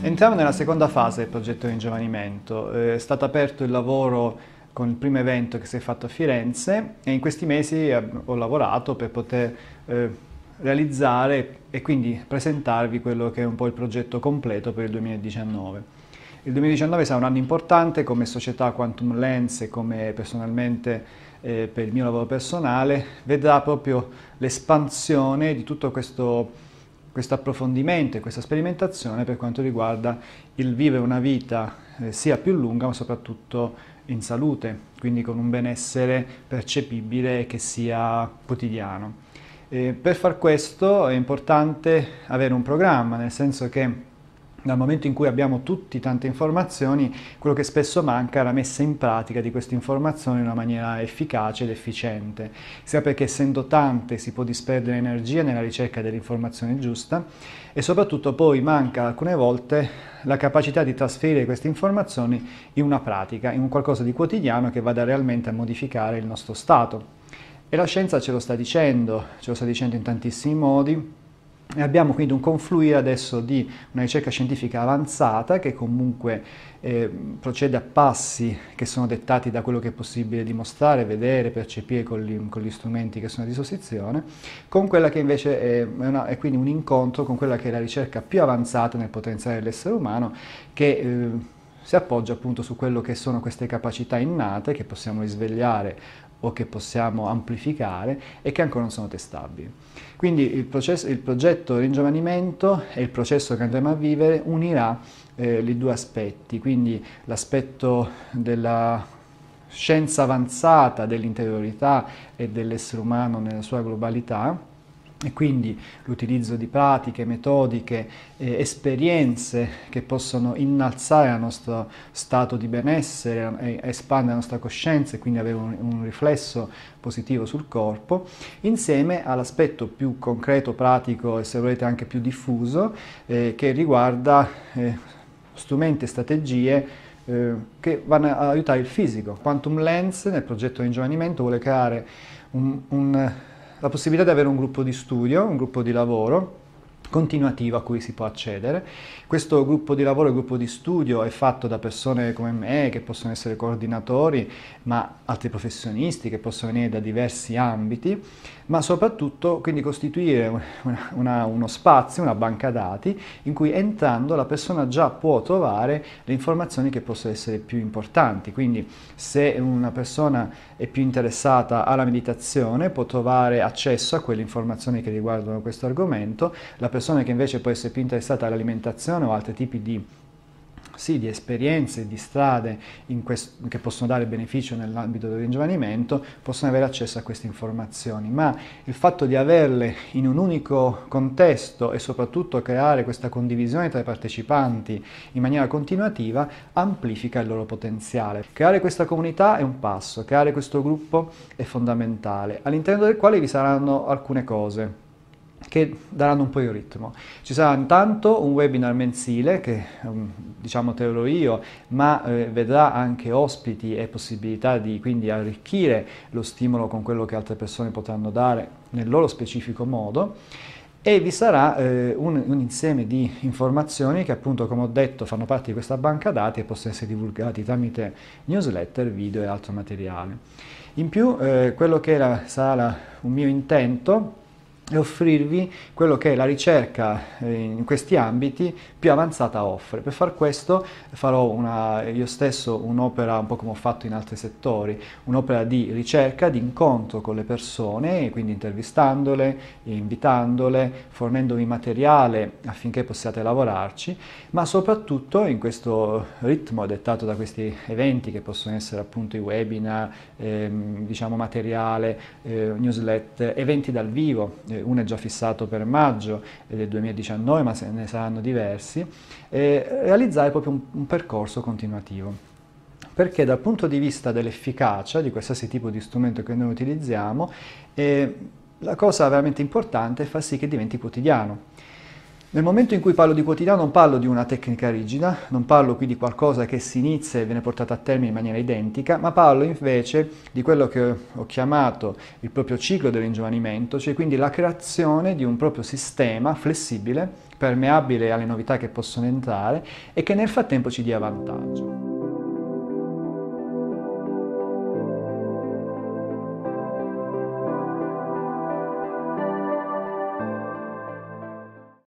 Entriamo nella seconda fase del progetto di ringiovanimento. Eh, è stato aperto il lavoro con il primo evento che si è fatto a Firenze e in questi mesi eh, ho lavorato per poter eh, realizzare e quindi presentarvi quello che è un po' il progetto completo per il 2019. Il 2019 sarà un anno importante come società Quantum Lens e come personalmente eh, per il mio lavoro personale vedrà proprio l'espansione di tutto questo questo approfondimento e questa sperimentazione per quanto riguarda il vivere una vita eh, sia più lunga ma soprattutto in salute, quindi con un benessere percepibile che sia quotidiano. Eh, per far questo è importante avere un programma, nel senso che dal momento in cui abbiamo tutti tante informazioni, quello che spesso manca è la messa in pratica di queste informazioni in una maniera efficace ed efficiente, sia perché essendo tante si può disperdere energia nella ricerca dell'informazione giusta e soprattutto poi manca alcune volte la capacità di trasferire queste informazioni in una pratica, in un qualcosa di quotidiano che vada realmente a modificare il nostro stato. E la scienza ce lo sta dicendo, ce lo sta dicendo in tantissimi modi, e abbiamo quindi un confluire adesso di una ricerca scientifica avanzata che comunque eh, procede a passi che sono dettati da quello che è possibile dimostrare, vedere, percepire con gli, con gli strumenti che sono a disposizione, con quella che invece è, una, è, quindi un incontro con quella che è la ricerca più avanzata nel potenziale dell'essere umano che eh, si appoggia appunto su quello che sono queste capacità innate che possiamo risvegliare o che possiamo amplificare e che ancora non sono testabili. Quindi il, processo, il progetto Ringiovanimento e il processo che andremo a vivere unirà eh, i due aspetti, quindi l'aspetto della scienza avanzata dell'interiorità e dell'essere umano nella sua globalità, e quindi l'utilizzo di pratiche, metodiche, eh, esperienze che possono innalzare il nostro stato di benessere, espandere la nostra coscienza e quindi avere un, un riflesso positivo sul corpo, insieme all'aspetto più concreto, pratico e se volete anche più diffuso eh, che riguarda eh, strumenti e strategie eh, che vanno ad aiutare il fisico. Quantum Lens nel progetto di ingiovanimento vuole creare un, un la possibilità di avere un gruppo di studio, un gruppo di lavoro continuativa a cui si può accedere. Questo gruppo di lavoro, gruppo di studio è fatto da persone come me che possono essere coordinatori, ma altri professionisti che possono venire da diversi ambiti, ma soprattutto quindi costituire una, una, uno spazio, una banca dati in cui entrando la persona già può trovare le informazioni che possono essere più importanti. Quindi se una persona è più interessata alla meditazione può trovare accesso a quelle informazioni che riguardano questo argomento, la persona persona che invece può essere più interessata all'alimentazione o altri tipi di sì, di esperienze, di strade quest- che possono dare beneficio nell'ambito del ringiovanimento, possono avere accesso a queste informazioni, ma il fatto di averle in un unico contesto e soprattutto creare questa condivisione tra i partecipanti in maniera continuativa amplifica il loro potenziale. Creare questa comunità è un passo, creare questo gruppo è fondamentale, all'interno del quale vi saranno alcune cose che daranno un po' il ritmo. Ci sarà intanto un webinar mensile che ehm, diciamo te lo io, ma eh, vedrà anche ospiti e possibilità di quindi arricchire lo stimolo con quello che altre persone potranno dare nel loro specifico modo e vi sarà eh, un, un, insieme di informazioni che appunto come ho detto fanno parte di questa banca dati e possono essere divulgati tramite newsletter, video e altro materiale. In più eh, quello che era, sarà un mio intento e offrirvi quello che la ricerca eh, in questi ambiti più avanzata offre. Per far questo farò una, io stesso un'opera, un po' come ho fatto in altri settori, un'opera di ricerca, di incontro con le persone, quindi intervistandole, invitandole, fornendovi materiale affinché possiate lavorarci, ma soprattutto in questo ritmo dettato da questi eventi che possono essere appunto i webinar, ehm, diciamo materiale, eh, newsletter, eventi dal vivo, eh, uno è già fissato per maggio del 2019, ma se ne saranno diversi, realizzare proprio un, un percorso continuativo perché dal punto di vista dell'efficacia di qualsiasi tipo di strumento che noi utilizziamo, eh, la cosa veramente importante è far sì che diventi quotidiano. Nel momento in cui parlo di quotidiano non parlo di una tecnica rigida, non parlo qui di qualcosa che si inizia e viene portato a termine in maniera identica, ma parlo invece di quello che ho chiamato il proprio ciclo dell'ingiovanimento, cioè quindi la creazione di un proprio sistema flessibile, permeabile alle novità che possono entrare e che nel frattempo ci dia vantaggio.